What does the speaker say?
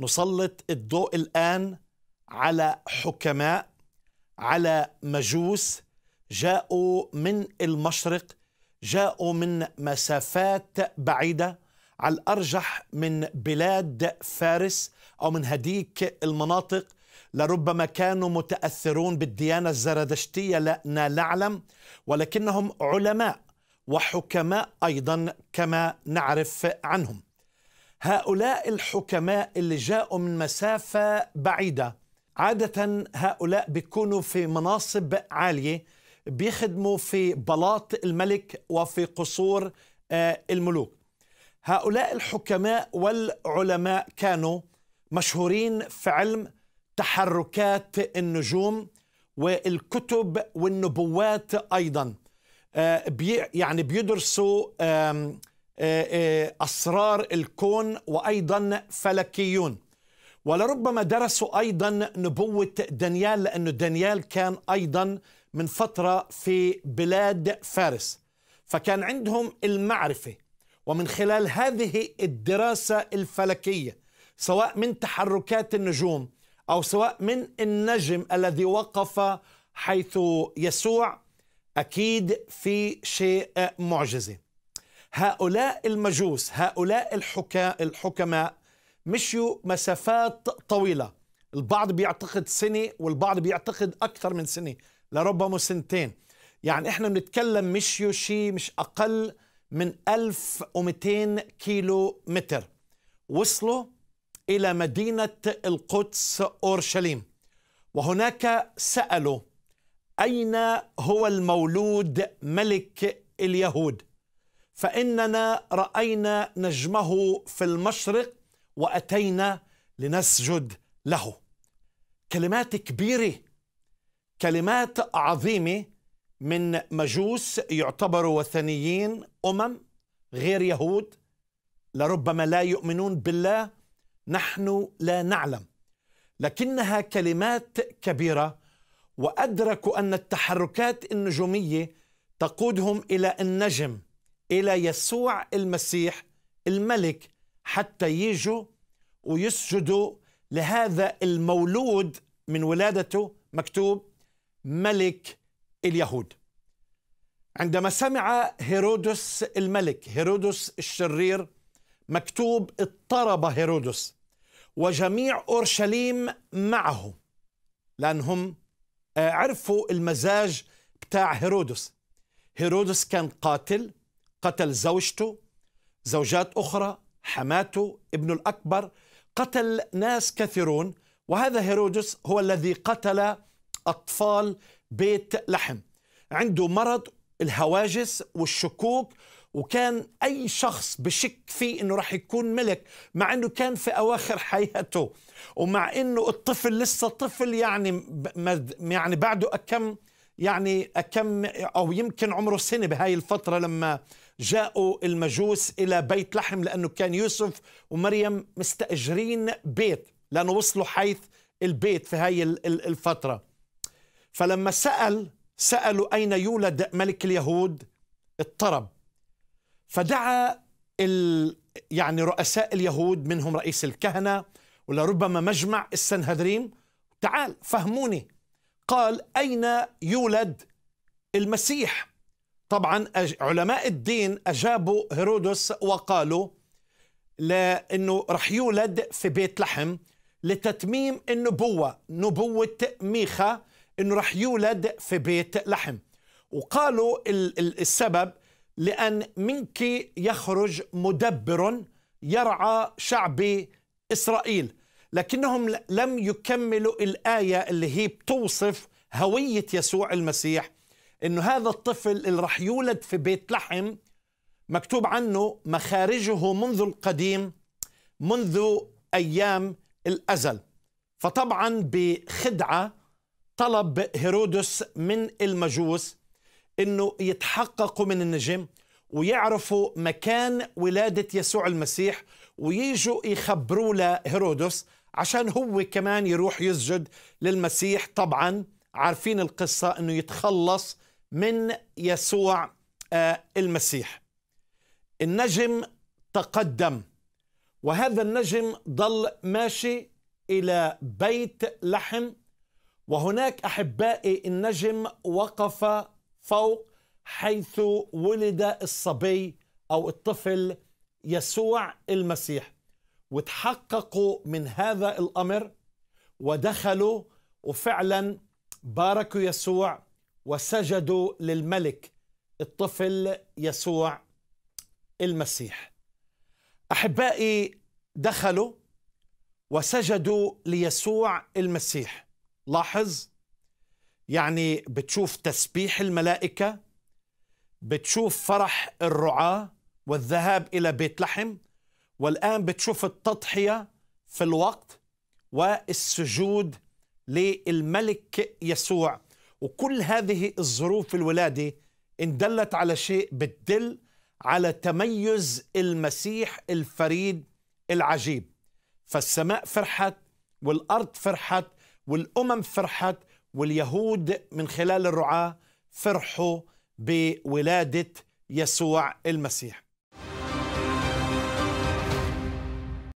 نسلط الضوء الآن على حكماء على مجوس جاءوا من المشرق جاءوا من مسافات بعيدة على الأرجح من بلاد فارس أو من هديك المناطق لربما كانوا متأثرون بالديانة الزردشتية لا نعلم ولكنهم علماء وحكماء أيضا كما نعرف عنهم هؤلاء الحكماء اللي جاءوا من مسافة بعيدة عادة هؤلاء بيكونوا في مناصب عالية بيخدموا في بلاط الملك وفي قصور آه، الملوك هؤلاء الحكماء والعلماء كانوا مشهورين في علم تحركات النجوم والكتب والنبوات أيضا آه، يعني بيدرسوا آه، آه، أسرار الكون وأيضا فلكيون ولربما درسوا أيضا نبوة دانيال لأن دانيال كان أيضا من فترة في بلاد فارس فكان عندهم المعرفة ومن خلال هذه الدراسة الفلكية سواء من تحركات النجوم أو سواء من النجم الذي وقف حيث يسوع أكيد في شيء معجزه هؤلاء المجوس هؤلاء الحكماء مشوا مسافات طويلة البعض بيعتقد سنة والبعض بيعتقد أكثر من سنة لربما سنتين يعني إحنا بنتكلم مشيوا شيء مش أقل من 1200 كيلو متر وصلوا إلى مدينة القدس أورشليم وهناك سألوا أين هو المولود ملك اليهود فإننا رأينا نجمه في المشرق وأتينا لنسجد له كلمات كبيرة كلمات عظيمة من مجوس يعتبروا وثنيين أمم غير يهود لربما لا يؤمنون بالله نحن لا نعلم لكنها كلمات كبيرة وأدركوا أن التحركات النجومية تقودهم إلى النجم إلى يسوع المسيح الملك حتى يجوا ويسجدوا لهذا المولود من ولادته مكتوب ملك اليهود عندما سمع هيرودس الملك هيرودس الشرير مكتوب اضطرب هيرودس وجميع اورشليم معه لانهم آه، عرفوا المزاج بتاع هيرودس هيرودس كان قاتل قتل زوجته زوجات أخرى حماته ابنه الأكبر قتل ناس كثيرون وهذا هيرودس هو الذي قتل أطفال بيت لحم عنده مرض الهواجس والشكوك وكان أي شخص بشك فيه أنه راح يكون ملك مع أنه كان في أواخر حياته ومع أنه الطفل لسه طفل يعني يعني بعده أكم يعني أكم أو يمكن عمره سنة بهاي الفترة لما جاءوا المجوس إلى بيت لحم لأنه كان يوسف ومريم مستأجرين بيت لأنه وصلوا حيث البيت في هاي الفترة فلما سأل سألوا أين يولد ملك اليهود اضطرب فدعا ال يعني رؤساء اليهود منهم رئيس الكهنة ولربما مجمع السنهدريم تعال فهموني قال أين يولد المسيح طبعا علماء الدين أجابوا هيرودس وقالوا لأنه رح يولد في بيت لحم لتتميم النبوة نبوة ميخا أنه رح يولد في بيت لحم وقالوا السبب لأن منك يخرج مدبر يرعى شعب إسرائيل لكنهم لم يكملوا الآية اللي هي بتوصف هوية يسوع المسيح انه هذا الطفل اللي رح يولد في بيت لحم مكتوب عنه مخارجه منذ القديم منذ ايام الازل فطبعا بخدعه طلب هيرودس من المجوس انه يتحققوا من النجم ويعرفوا مكان ولاده يسوع المسيح وييجوا يخبروا لهيرودس عشان هو كمان يروح يسجد للمسيح طبعا عارفين القصة أنه يتخلص من يسوع آه، المسيح النجم تقدم وهذا النجم ظل ماشي إلى بيت لحم وهناك أحبائي النجم وقف فوق حيث ولد الصبي أو الطفل يسوع المسيح وتحققوا من هذا الأمر ودخلوا وفعلا باركوا يسوع وسجدوا للملك الطفل يسوع المسيح احبائي دخلوا وسجدوا ليسوع المسيح لاحظ يعني بتشوف تسبيح الملائكه بتشوف فرح الرعاه والذهاب الى بيت لحم والان بتشوف التضحيه في الوقت والسجود للملك يسوع وكل هذه الظروف الولادة إن دلت على شيء بتدل على تميز المسيح الفريد العجيب فالسماء فرحت والأرض فرحت والأمم فرحت واليهود من خلال الرعاة فرحوا بولادة يسوع المسيح